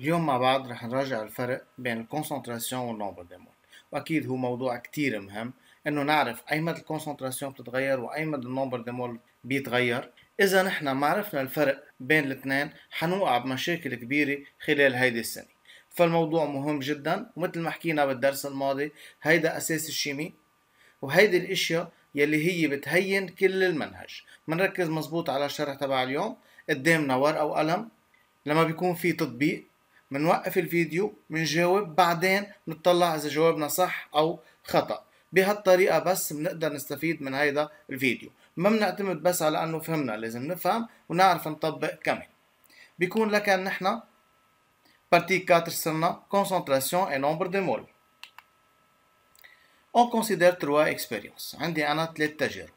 اليوم مع بعض رح نراجع الفرق بين الكونسنتراسيون والنومبر دي مول واكيد هو موضوع كتير مهم انه نعرف اي مدى الكونسنتراسيون بتتغير واي مدى النومبر دي مول بيتغير اذا نحن ما عرفنا الفرق بين الاثنين حنوقع بمشاكل كبيره خلال هيدي السنه فالموضوع مهم جدا ومثل ما حكينا بالدرس الماضي هيدا اساس الشيمي وهيدي الاشياء يلي هي بتهين كل المنهج منركز مزبوط على الشرح تبع اليوم قدامنا ورقه وقلم لما بيكون في تطبيق بنوقف الفيديو بنجاوب بعدين بنطلع اذا جوابنا صح او خطا بهالطريقه بس بنقدر نستفيد من هيدا الفيديو ما بنعتمد بس على انه فهمنا لازم نفهم ونعرف نطبق كمان بيكون لك ان احنا بارتي 4 صرنا كونسنتراسيون اي نومبر دي مول اون considère 3 اكسبيريونس عندي أنا 3 تجارب.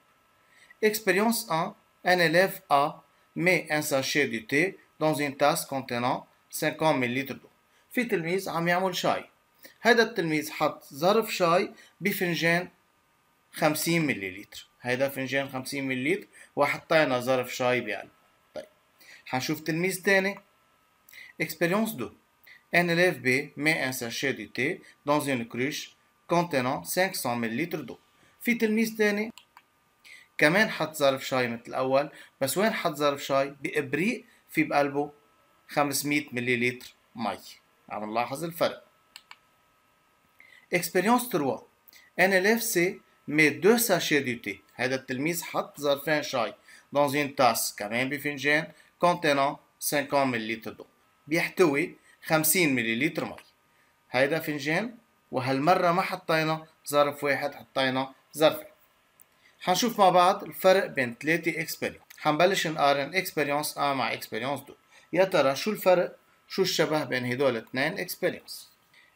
اكسبيريونس 1, ان اليف ا مي ان ساشي دو تي dans une tasse contenant 50 مللتر له في تلميذ عم يعمل شاي هذا التلميذ حط ظرف شاي بفنجان 50 مللتر هذا فنجان 50 مللتر وحطينا ظرف شاي بقلبه طيب حنشوف تلميذ تاني expérience 2 Un élève بي مي ان ساشي de تي dans اون كروش كونتينون 500 مللتر دو في تلميذ تاني كمان حط ظرف شاي مثل الأول بس وين حط ظرف شاي؟ بإبريق في بقلبه 500 ملل مي عم نلاحظ الفرق اكسبيريونس 3 ان الف سي مي دو ساشي دو تي هذا التلميذ حط ظرفين شاي دون اون تاس كمان بفنجان كونتينون 50 ملل دو بيحتوي 50 ملل مي هيدا فنجان وهالمرة ما حطينا ظرف واحد حطينا ظرف حنشوف مع بعض الفرق بين ثلاثة اكسبيريونس حنبلش نقارن اكسبيريونس ا مع اكسبيريونس 2 يا ترى شو الفرق شو الشبه بين هدول الاثنين اكسبيرينس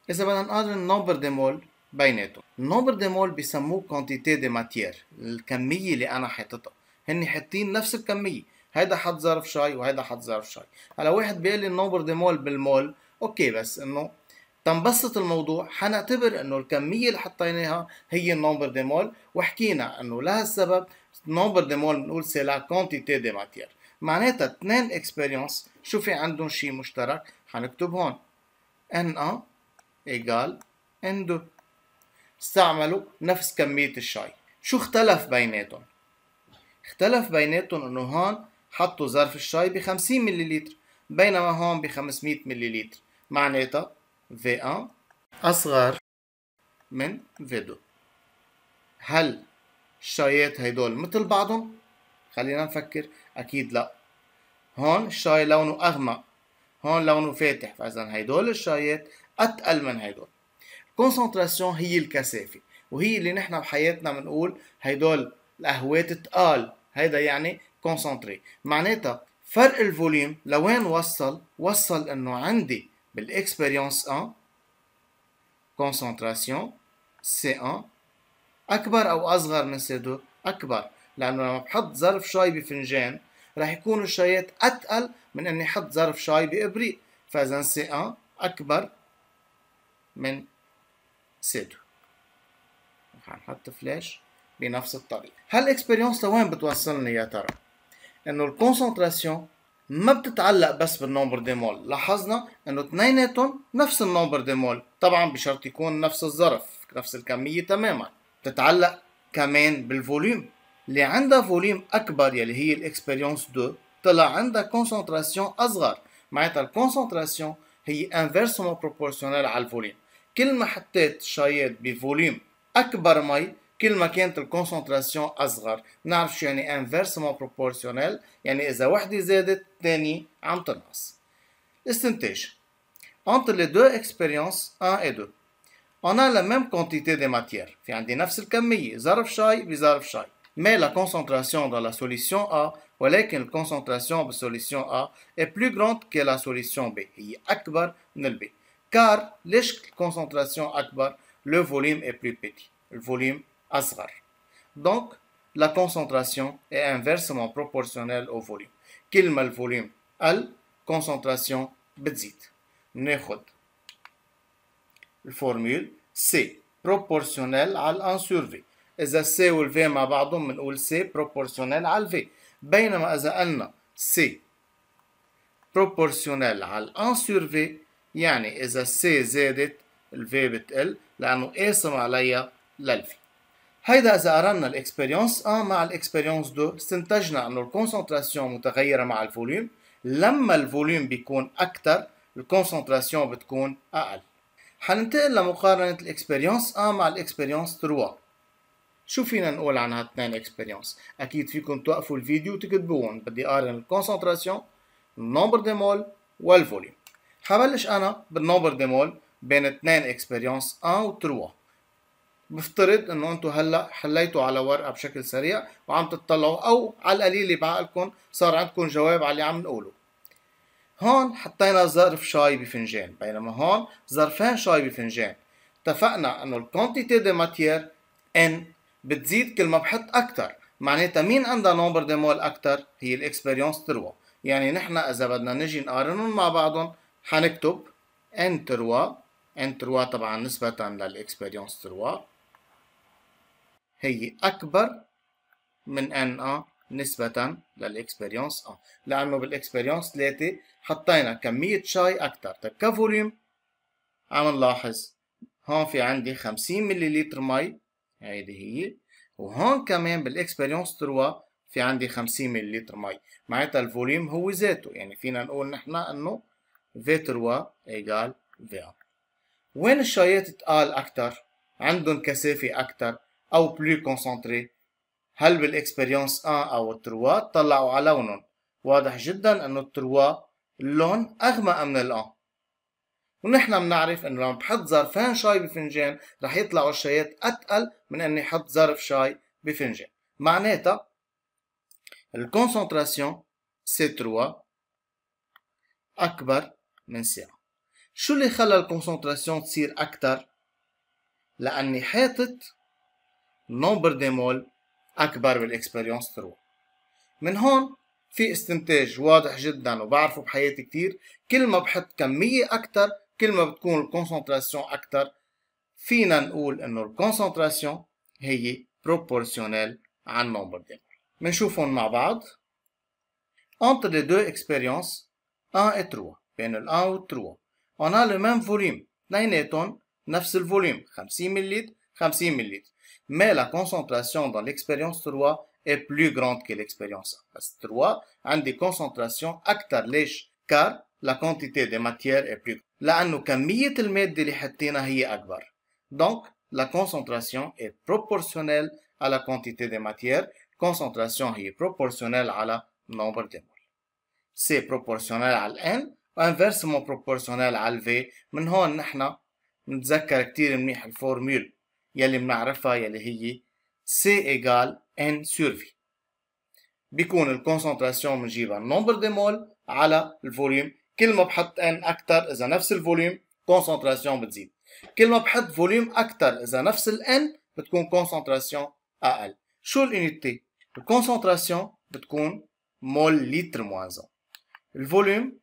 اذا بدنا نقارن النمبر دي مول بيناتهم النمبر دي مول بيسموه كونتيتي دي ماتير الكميه اللي انا حاططها هن حاطين نفس الكميه هيدا حط ظرف شاي وهيدا حط ظرف شاي هلا واحد بيقول لي النمبر دي مول بالمول اوكي بس انه تنبسط الموضوع حنعتبر انه الكمية اللي حطيناها هي النمبر دي مول وحكينا انه لهالسبب نمبر دي مول بنقول سي لا كونتيتي دي ماتير معناتها اثنين اكسبيريونس شو في عندهم شيء مشترك حنكتب هون ان ا ايجال ان دو استعملوا نفس كمية الشاي شو اختلف بيناتهم اختلف بيناتهم انه هون حطوا ظرف الشاي ب 50 مللتر بينما هون ب 500 مللتر معناتها V1 أصغر من V2 هل الشايات هيدول مثل بعضهم؟ خلينا نفكر اكيد لا هون الشاي لونه اغمق هون لونه فاتح فاذا هيدول الشايات اتقل من هيدول الكونسنتراسيون هي الكثافه وهي اللي نحن بحياتنا بنقول هيدول القهوات تقال هيدا يعني كونسنتري معناتها فرق الفوليوم لوين وصل وصل انه عندي بالاكسبيريونس 1 كونسنتراسيون سي 1 اكبر او اصغر من سي 2 اكبر لانه لما بحط ظرف شاي بفنجان رح يكونوا الشايات أتقل من أني أحط ظرف شاي بإبريق فإذا سي أن أكبر من سي دو نحط فلاش بنفس الطريقة اكسبيريونس لوين بتوصلني يا ترى؟ إنه الكونسنتراسيون ما بتتعلق بس بالنمبر دي مول لاحظنا انه اثنيناتهم نفس النمبر دي مول طبعا بشرط يكون نفس الظرف نفس الكميه تماما بتتعلق كمان بالفوليوم اللي عندها فوليوم اكبر يلي هي الاكسبيريونس 2 طلع عندها كونسنتراسيون اصغر معناتها الكونسنتراسيون هي انفيرسومون بروبورسيونال على الفوليوم كل ما حطيت شايات بفوليوم اكبر مي كل ما كانت الكونسنتراسيون اصغر نعرف شو يعني انفيرسومون بروبورسيونال يعني اذا وحده زادت الثاني عم تنقص استنتاج انت لي دو اكسبيريونس 1 اي 2 انا لا ميم كونتيتي دي ماتير في عندي نفس الكميه ظرف شاي بظرف شاي mais la concentration dans la solution A la concentration de solution A est plus grande que la solution B B car la concentration Akbar, le volume est plus petit le volume أصغر donc la concentration est inversement proportionnelle au volume le volume La concentration بتزيد la formule C, proportionnelle à 1 sur V إذا سي والفي مع بعضهم بنقول سي بروبورسيونيل على الفي بينما إذا قلنا سي بروبورسيونيل على الأن سور في يعني إذا سي زادت الفي بتقل لأنه قاسم عليها للفي هيدا إذا قرنا الإكسبيريونس 1 مع الإكسبيريونس 2 استنتجنا إنه الكونسنتراسيون متغيرة مع الفوليوم لما الفوليوم بيكون أكتر الكونسنتراسيون بتكون أقل حننتقل لمقارنة الإكسبيريونس 1 مع الإكسبيريونس 3 شو فينا نقول عن هالتنين اكسبيريونس اكيد فيكم توقفوا الفيديو وتكتبوهم بدي اقارن الكونسنتراسيون النمبر دي مول والفوليوم حبلش انا بالنمبر دي مول بين اثنين اكسبيريونس 1 و 3 بفترض انه انتم هلا حليتوا على ورقه بشكل سريع وعم تطلعوا او على القليل بعقلكم صار عندكم جواب على اللي عم نقوله هون حطينا ظرف شاي بفنجان بينما هون ظرفين شاي بفنجان اتفقنا انه الكونتيتي دي ماتير ان بتزيد كل ما بحط اكثر معناتها مين عندها نومبر دي مول اكثر هي الاكسبيريونس تروى يعني نحن اذا بدنا نجي نقارنهم مع بعضهم حنكتب ان تروى ان تروى طبعا نسبة للاكسبيريونس تروى هي اكبر من ان ا آه، نسبة للاكسبيريونس ا آه. لانه بالاكسبيريونس 3 حطينا كمية شاي اكثر طيب كفوليوم عم نلاحظ هون في عندي 50 مليلتر مي هيدي هي وهون كمان بالاكسبيريونس 3 في عندي 50 ملل مي معناتها الفوليوم هو ذاته يعني فينا نقول نحن انه في 3 ايجال في وين الشايات تقال اكثر عندهم كثافه اكثر او بلو كونسنتري هل بالاكسبيريونس 1 او 3 طلعوا على لونهم واضح جدا انه 3 اللون اغمق من الان ونحن بنعرف انه لما بحط ظرفين شاي بفنجان رح يطلعوا الشايات اتقل من اني حط ظرف شاي بفنجان معناتها الكونسنتراسيون سي 3 اكبر من سي شو اللي خلى الكونسنتراسيون تصير اكثر لاني حاطط نمبر دي مول اكبر بالاكسبيريونس 3 من هون في استنتاج واضح جدا وبعرفه بحياتي كتير كل ما بحط كمية أكتر كلمة concentration, الكونسنتراسيون أكتر فينا نقول إنه الكونسنتراسيون هي proportionnelle عن نمبر ديال بنشوفهم مع entre les deux expériences 1 et 3 بين ال 1 وال 3 on a le même volume اثنيناتهم نفس volume, 50 مللتر 50 مللتر mais la concentration dans l'expérience 3 est plus grande que l'expérience 1 بس 3 عندي concentration أكتر ليش car لا كونتيتي دي ماتيير اي بلو لانه كميه الماده اللي حطينا هي اكبر دونك لا كونسنتراسيون اي بروبورسيونيل على كونتيتي دي ماتيير كونسنتراسيون هي بروبورسيونيل على نمبر دي مول سي بروبورسيونيل على الان وانفيرسمون بروبورسيونيل على الفي من هون نحن نتذكر كتير منيح الفورمول يلي بنعرفها يلي هي سي ايجال N سور V بيكون الكونسنتراسيون بنجيبها نمبر دي مول على الفوليوم كل ما بحط ان اكثر اذا نفس الفوليوم كونسنتراسيون بتزيد كل ما بحط فوليوم اكثر اذا نفس الان بتكون كونسنتراسيون اقل شو الانيتي الكونسنتراسيون بتكون مول لتر موازن الفوليوم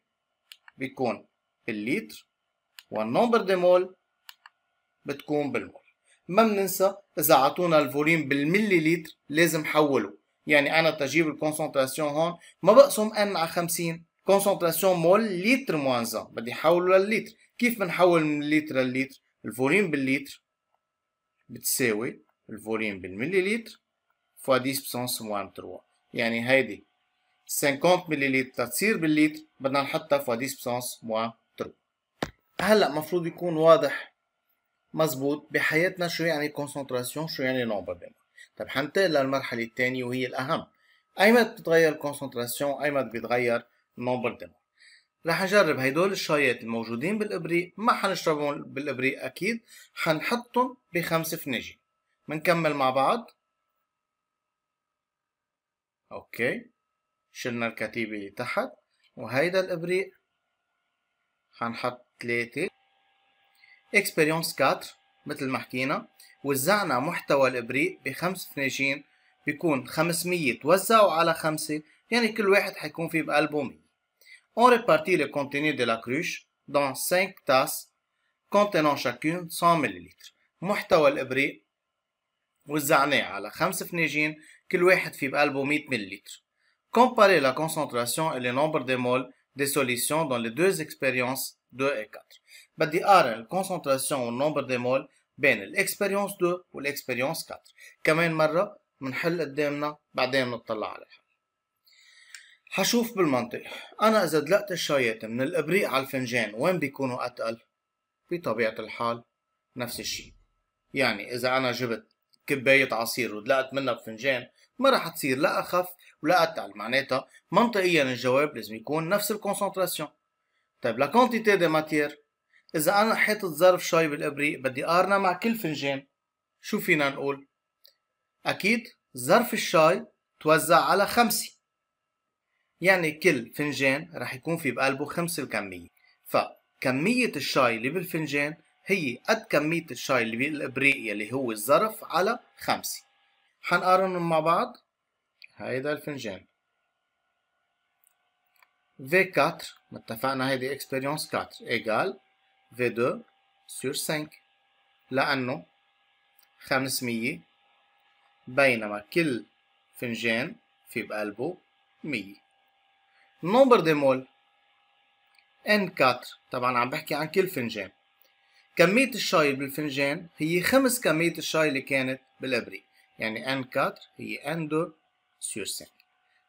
بيكون باللتر والنمبر دي مول بتكون بالمول ما بننسى اذا اعطونا الفوليوم بالملي لتر لازم حوله يعني انا تجيب الكونسنتراسيون هون ما بقسم ان على 50 كونسنتراسيون مول لتر موان زان بدي نحولو لليتر كيف بنحول من لتر للتر الفوليوم باللتر بتساوي الفوليوم بالمليلتر فوا ديس بسونس موان تروا يعني هيدي 50 مليلتر تصير باللتر بدنا نحطها فوا ديس بسونس موان تروا هلا مفروض يكون واضح مزبوط بحياتنا شو يعني كونسنتراسيون شو يعني نومبر بينهم طب حنتقل للمرحلة الثانية وهي الأهم أيمت بتتغير الكونسنتراسيون أيمت بتتغير موبردمر رح نجرب هدول الشايات الموجودين بالابريق ما حنشربهم بالابريق اكيد حنحطهم بخمس فنجي منكمل مع بعض اوكي شلنا الكتيبة اللي تحت وهيدا الابريق حنحط ثلاثة اكسبيريونس 4 مثل ما حكينا وزعنا محتوى الابريق بخمس فناجين بيكون 500 توزعوا على خمسة يعني كل واحد حيكون فيه بقلبه 100 On répartit le contenu de la cruche dans 5 tasses contenant chacune 100 ml. محتوى الإبريق وزعناه على 5 فناجين كل واحد فيه بقلبه 100 مل Comparez la concentration et le nombre de moles des solutions dans les deux expériences 2 et 4. بدي أقارن concentration والنمبر دي مول بين الاكسبيريونس 2 والاكسبيريونس 4 كمان مرة بنحل قدامنا بعدين بنطلع على الحل حشوف بالمنطق أنا إذا دلقت الشايات من الإبريق على الفنجان وين بيكونوا أتقل؟ بطبيعة الحال نفس الشيء يعني إذا أنا جبت كباية عصير ودلقت منها بفنجان ما راح تصير لا أخف ولا أتقل معناتها منطقيا الجواب لازم يكون نفس الكونسنتراسيون طيب لا كونتيتي دي ماتير إذا أنا حاطط ظرف شاي بالإبريق بدي قارنه مع كل فنجان شو فينا نقول؟ أكيد ظرف الشاي توزع على خمسة يعني كل فنجان رح يكون في بقلبه خمس الكمية فكمية الشاي اللي بالفنجان هي قد كمية الشاي اللي بالإبريق يلي هو الظرف على خمسة حنقارنهم مع بعض هيدا الفنجان V4 اتفقنا هيدي اكسبيريونس 4 ايجال V2 سور 5 لأنه 500 بينما كل فنجان في بقلبه 100 نومبر دي مول ان 4 طبعا عم بحكي عن كل فنجان كمية الشاي بالفنجان هي خمس كمية الشاي اللي كانت بالابري يعني ان 4 هي ان 2 سور 5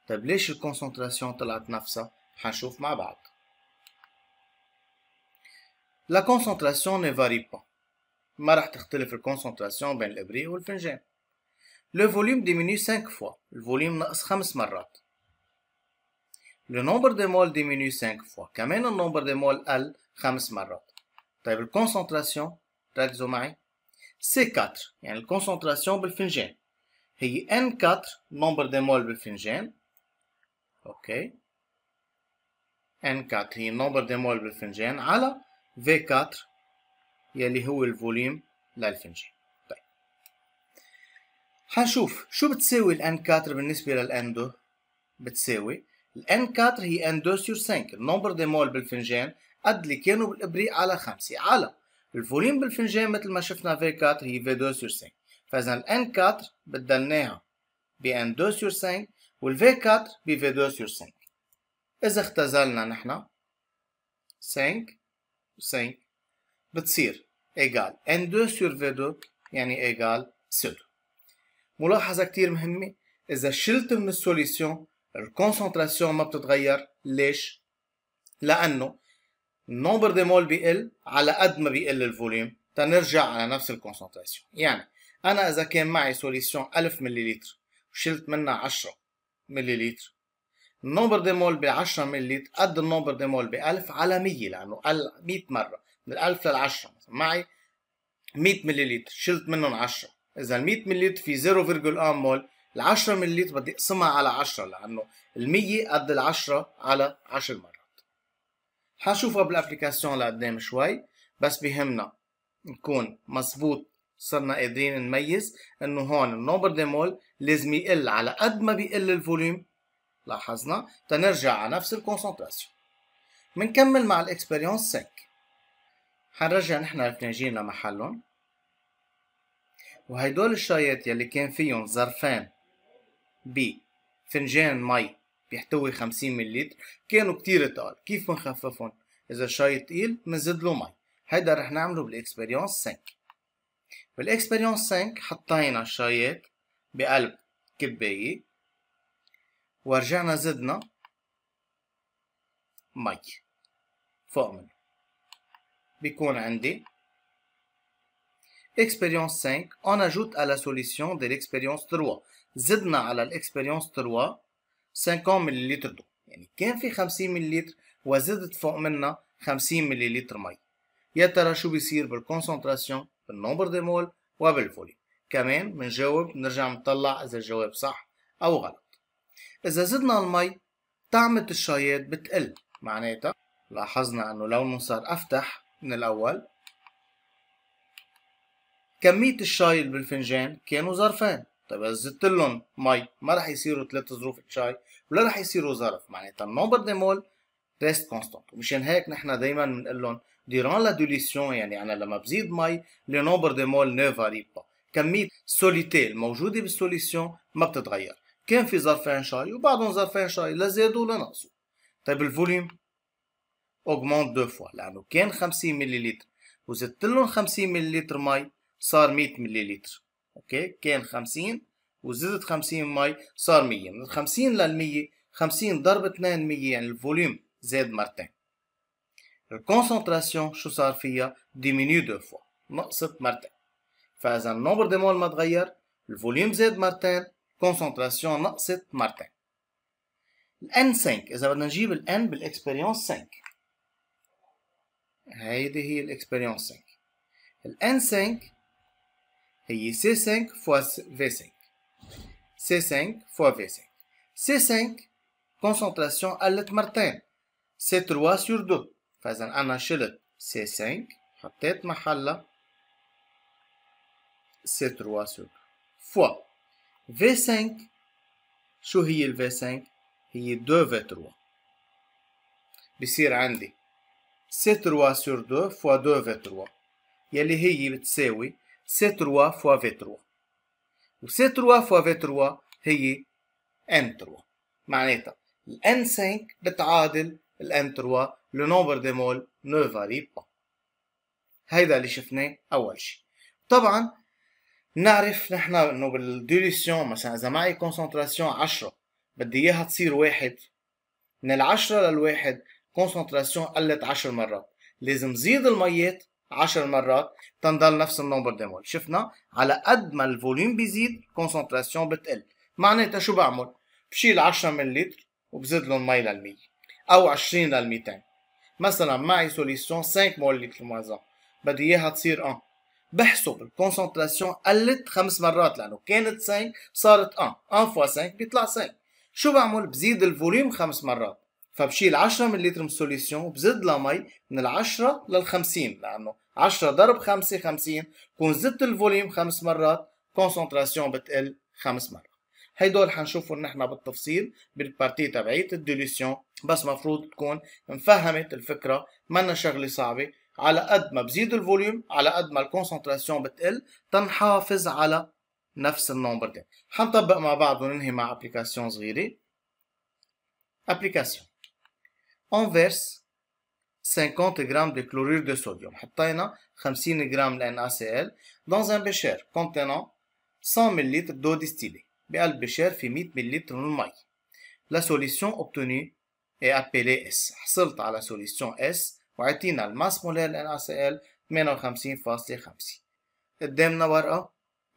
طيب ليش الكونسنتراسيون طلعت نفسها حنشوف مع بعض لا كونسنتراسيون ني فاري با ما راح تختلف الكونسنتراسيون بين الابري والفنجان لو فوليوم ديمينيو 5 فوا الفوليوم نقص خمس مرات لو نومبر دي مول ديمينيو 5 فوا كمان النومبر دي مول قل خمس مرات طيب الكونسنتراسيون ركزوا معي سي 4 يعني الكونسنتراسيون بالفنجان هي ان 4 نومبر دي مول بالفنجان اوكي ان 4 هي نومبر دي مول بالفنجان على في 4 يلي هو الفوليوم للفنجان حنشوف طيب. شو بتساوي الان 4 بالنسبه للان 2 بتساوي الان 4 هي n 2 سور 5 النمبر دي مول بالفنجان قد اللي كانوا بالابريق على 5 على الفوليوم بالفنجان مثل ما شفنا في 4 هي في 2 سور 5 فاذا الان 4 بدلناها n 2 سور 5 والفي 4 بفي 2 سور 5 اذا اختزلنا نحن 5 و5 بتصير ايجال n 2 سور في 2 يعني ايجال 7 ملاحظة كتير مهمة إذا شلت من السوليسيون الكونسنتراسيون ما بتتغير ليش؟ لانه نمبر دي مول بيقل على قد ما بيقل الفوليوم تنرجع على نفس الكونسنتراسيون يعني انا اذا كان معي سوليسيون 1000 مللتر وشلت منها 10 مللتر النمبر دي مول ب 10 مللتر قد النمبر دي مول ب 1000 على 100 لانه قل 100 مره من 1000 لل 10 معي 100 مللتر شلت منهم 10 اذا ال 100 مللتر في 0.1 مول ال 10 ملل بدي اقسمها على 10 لانه ال 100 قد ال 10 على 10 مرات حنشوفها بالابلكاسيون لقدام شوي بس بهمنا نكون مزبوط صرنا قادرين نميز انه هون النوبر ديمول لازم يقل على قد ما بيقل الفوليوم لاحظنا تنرجع على نفس الكونسنتراسيون بنكمل مع الاكسبيريونس 5 حنرجع نحن الفنجين لمحلهم وهيدول الشايات يلي كان فيهم ظرفين ب فنجان مي بيحتوي 50 مليتر كانوا كتير تقال كيف بنخففهم اذا الشاي تقيل بنزيد له مي هيدا رح نعمله بالاكسبيريونس 5 بالاكسبيريونس 5 حطينا الشايات بقلب كباية ورجعنا زدنا مي فوق منه بيكون عندي اكسبيريونس 5 أنا ajoute à la solution de 3 زدنا على الاكسبيريونس 3 50 ملل دو يعني كان في 50 ملل وزدت فوق منا 50 ملل مي يا ترى شو بيصير بالكونسنتراسيون بالنمبر دي مول وبالفوليوم كمان بنجاوب نرجع نطلع اذا الجواب صح او غلط اذا زدنا المي طعمة الشايات بتقل معناتها لاحظنا انه لونه صار افتح من الاول كمية الشاي بالفنجان كانوا ظرفين طيب اذا زدت لهم مي ما رح يصيروا ثلاث ظروف تشاي ولا رح يصيروا ظرف معناتها النومبر دي مول ريست كونستانت ومشان هيك نحن دائما بنقول ديران لا دوليسيون يعني انا لما بزيد مي لو نومبر دي مول نو فاري با كميه سوليتي الموجوده بالسوليسيون ما بتتغير كان في ظرفين شاي وبعدهم ظرفين شاي لا زادوا ولا نقصوا طيب الفوليوم اوغمونت دو فوا لانه كان 50 مليلتر وزدت لهم 50 مللتر مي صار 100 مليلتر اوكي كان 50 وزدت 50 مي صار 100 من 50 لل 100 50 ضرب 2 100 يعني الفوليوم زاد مرتين الكونسنتراسيون شو صار فيها ديمينيو دو فوا نقصت مرتين فاذا النمبر دي مول ما تغير الفوليوم زاد مرتين الكونسنتراسيون نقصت مرتين الان 5 اذا بدنا نجيب الان بالاكسبيريونس 5 هيدي هي الاكسبيريونس 5 الان 5 هي C5 فوا V5. C5 فوا V5. C5 concentration قلت مرتين. C3 سور 2. فإذا أنا شلت C5 حطيت محلها C3 سور 2 fois V5 شو هي ال V5؟ هي 2 V3 بصير عندي C3 سور 2 فوا 2 V3 يلي هي بتساوي C3 فوا V3 و C3 فوا V3 هي N3 معناتها ال N5 بتعادل ال N3 لو نومبر دي مول نو فاري با هيدا اللي شفناه أول شيء طبعا نعرف نحن انه بالديليسيون مثلا اذا معي كونسنتراسيون 10 بدي اياها تصير واحد من العشرة للواحد كونسنتراسيون قلت عشر مرات لازم زيد الميات 10 مرات تنضل نفس النمبر دي مول شفنا على قد ما الفوليوم بيزيد الكونسنتراسيون بتقل معناتها شو بعمل بشيل 10 مللتر وبزيد لهم مي لل100 او 20 لل200 مثلا معي سوليسيون 5 مول لتر موازون بدي اياها تصير 1 بحسب الكونسنتراسيون قلت خمس مرات لانه كانت 5 صارت 1 1 فوا 5 بيطلع 5 شو بعمل بزيد الفوليوم خمس مرات فبشيل 10 مل من السوليسيون وبزد لها مي من ال 10 لل 50 لانه 10 ضرب 5 50 كون زدت الفوليوم خمس مرات كونسنتراسيون بتقل خمس مرات هيدول حنشوفهم نحن بالتفصيل بالبارتي تبعية الديليسيون بس مفروض تكون مفهمت الفكرة منا شغلة صعبة على قد ما بزيد الفوليوم على قد ما الكونسنتراسيون بتقل تنحافظ على نفس النمبر ده حنطبق مع بعض وننهي مع ابلكاسيون صغيرة ابلكاسيون انفيرس 50 غرام دو كلورير دو صوديوم حطينا 50 غرام لان اي سي ال دون ان بشير كونتينون 100 ملل دو ديستيلي بقلب بشير في 100 ملل من المي لا سوليسيون اوبتوني اي ابيلي اس حصلت على سوليسيون اس وعطينا الماس مولير لان اي سي ال 58.5 قدامنا ورقة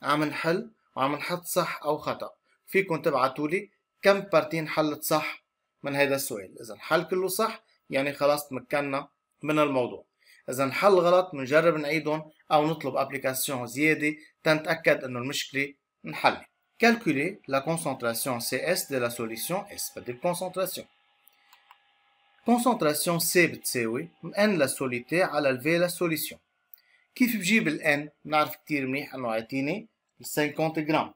عم نحل وعم نحط صح أو خطأ فيكم تبعتولي كم بارتين حلت صح من هذا السؤال إذا الحل كله صح يعني خلاص تمكنا من الموضوع إذا الحل غلط بنجرب نعيدهم أو نطلب أبليكاسيون زيادة تنتأكد إنه المشكلة انحلت كالكولي لا concentration سي اس دي لا سوليسيون اس بدي dire concentration. concentration بتساوي من لا سوليتي على ال V سوليسيون كيف بجيب ال N؟ بنعرف كتير منيح إنه عطيني 50 غرام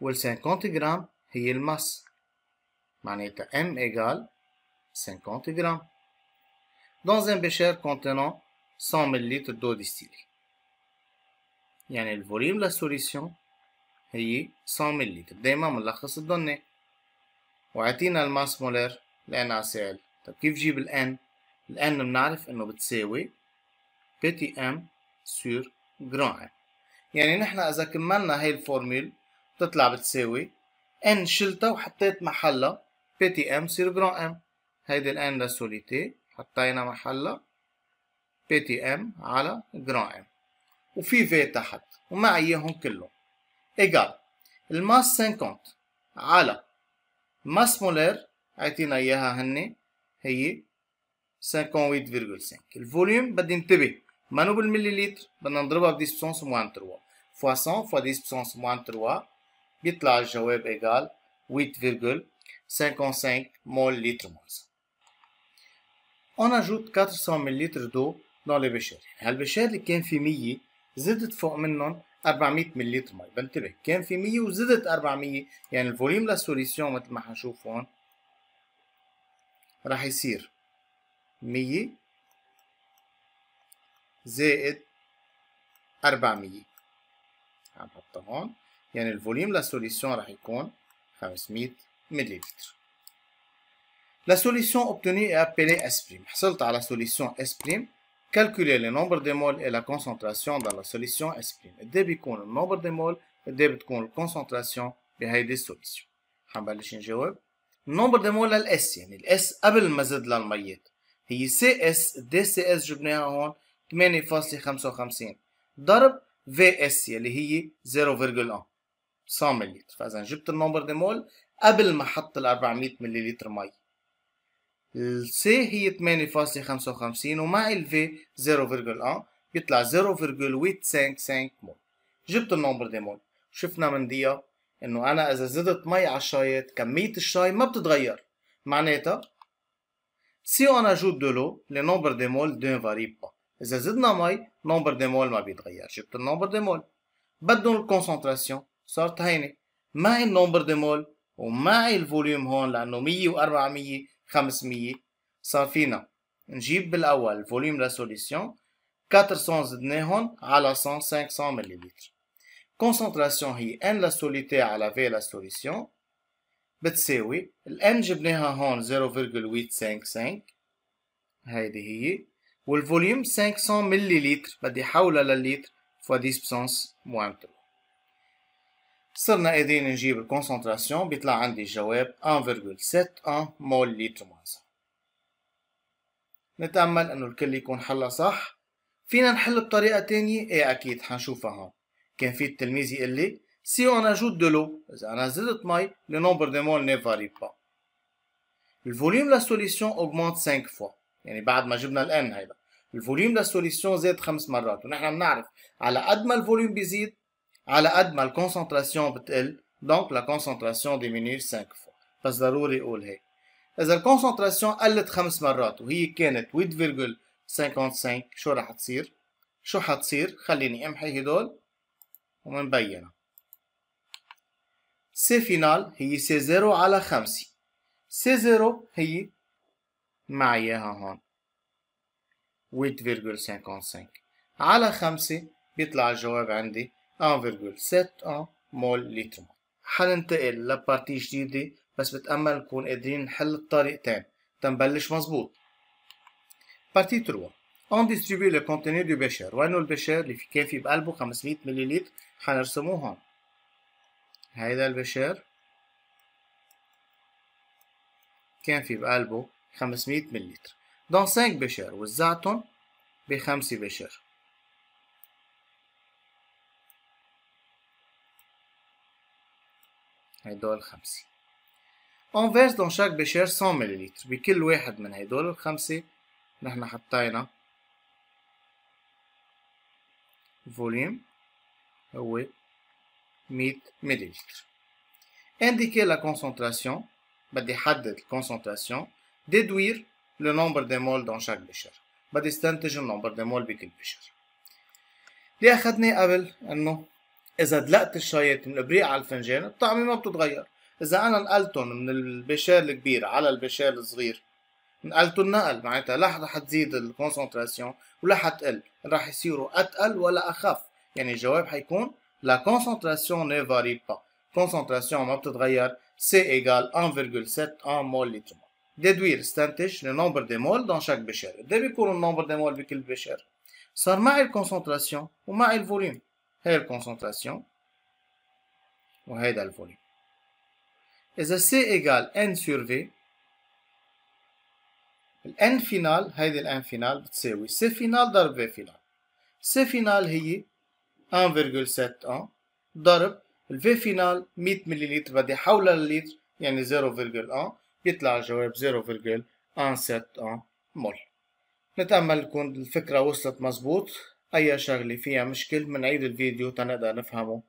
وال 50 غرام هي الماس. معناتها M إيغال 50 غرام dans un بشير كونتينون 100 ml دو ديستيلي يعني الفوليوم لا سوليسيون هي 100 ملل دايما ملخص الضنة وعطينا الماس مولر لان اسال طب كيف جيب الان الان بنعرف انه بتساوي بيتي ام سور جران يعني نحن اذا كملنا هاي الفورميل بتطلع بتساوي ان شلتها وحطيت محلها بيتي ام سير جران ام هيدي الان لسوليتي حطينا محلها بيتي ام على جران ام وفي في تحت ومعيهم كلهم ايجال الماس 50 على ماس مولير عطينا اياها هني هي 58.5 الفوليوم بدي انتبه ما نو بالمليلتر بدنا نضربها ب 10 بوسونس موان 3 فوا 100 فوا 10 بوسونس موان 3 بيطلع الجواب ايجال 8.5 55 mol litre on ajoute 400 ml d'eau dans le bécher. يعني هالبشير اللي كان فيه 100 زدت فوق منهم 400 مللتر مي بنتبه كان في 100 وزدت 400 يعني الفوليوم للسوليسيون مثل ما حنشوف هون راح يصير 100 زائد 400 عم حطها هون يعني الفوليوم للسوليسيون راح يكون 500 La solution obtenue est appelée S'. J'ai obtenu la solution S', calculez le nombre de moles et la concentration dans la solution S'. Débitons le nombre de moles et la concentration de cette solution. Nombre de moles à Le yani S avant le mazad de la هي CS DCS جبناها هون 8.55 ضرب VS اللي هي 0.1 100 Faisons juste le nombre de مول قبل ما احط ال 400 مليلتر مي السي هي 8.55 ومع الفي 0.1 بيطلع 0.855 مول جبت النمبر دي مول شفنا من ديا انه انا اذا زدت مي على الشايط كمية الشاي ما بتتغير معناتها سي اون اجوت دو لو لي نمبر دي مول دو فاري با اذا زدنا مي نمبر دي مول ما بيتغير جبت النمبر دي مول بدون الكونسنتراسيون صارت هينه مع النمبر دي مول ومعي الفوليوم هون لأنه 100 و400 500 صار فينا نجيب بالأول فوليوم لا سوليسيون 400 زدناهم على 100 500 مليلتر كونسنتراسيون هي ان لا على في لا بتساوي الان جبناها هون 0.855 هيدي هي والفوليوم 500 مليلتر بدي حولها للليتر فوا ديسبسونس موان 3 صرنا قادرين نجيب الكونسنتراسيون بيطلع عندي الجواب 1.71 مول لتر مازا نتأمل انه الكل يكون حلها صح فينا نحل بطريقة تانية ايه اكيد حنشوفها هون كان في التلميذ يقول لي سي اون اجوت دو لو اذا انا زدت مي لو نومبر دي مول ني فاري با الفوليوم لا سوليسيون اوغمونت 5 فوا يعني بعد ما جبنا الان هيدا الفوليوم لا سوليسيون زاد خمس مرات ونحن بنعرف على قد ما الفوليوم بيزيد على قد ما الكونسنتراسيون بتقل دونك لا كونسنتراسيون ديمينيو 5 فوا بس ضروري اقول هيك اذا الكونسنتراسيون قلت خمس مرات وهي كانت 8.55 شو رح تصير شو حتصير خليني امحي هدول ومنبينها سي فينال هي سي زيرو على خمسة سي زيرو هي معيها هون 8.55 على خمسة بيطلع الجواب عندي 1.71 آه، مول لتر حننتقل لبارتي جديدة بس بتأمل نكون قادرين نحل الطريقتين تنبلش مظبوط بارتي 3 On distribue le contenu du bécher وانه البشر اللي في كافي بقلبه 500 مللتر حنرسموه هون هيدا البشر كان في بقلبه 500 مللتر دون 5 بشر وزعتهم بخمسة بشر هيدول خمسة انفيرس دون شاك بيشير 100 مللتر بكل واحد من هيدول الخمسة نحن حطينا فوليوم هو 100 مللتر indiquer la concentration بدي حدد الكونسنتراسيون déduire le nombre de moles dans chaque بشر بدي استنتج النمبر de moles بكل بشر اللي اخذناه قبل انه اذا دلقت الشايات من الابريق على الفنجان الطعمه ما بتتغير اذا انا نقلتهم من البشار الكبير على البشار الصغير نقلت نقل معناتها لا حتزيد الكونسنتراسيون ولا حتقل راح يصيروا اتقل ولا اخف يعني الجواب حيكون لا كونسنتراسيون ني فاري با كونسنتراسيون ما بتتغير سي ايغال 1,7 en mol litre déduire استنتج لو نومبر دي مول دون شاك بشير قد بيكون النمبر دي مول بكل بشير صار معي الكونسنتراسيون ومعي الفوليوم هاي الكونسنتراسيون وهيدا الفوليوم إذا C إيجال N سور V الN فينال هيدي الN فينال بتساوي C فينال ضرب V فينال C فينال هي 1.71 ضرب الفي فينال 100 مللتر بدي حولها للتر يعني 0.1 بيطلع الجواب 0.171 مول نتأمل تكون الفكرة وصلت مزبوط أي شغلة فيها مشكل منعيد الفيديو تنقدر نفهمه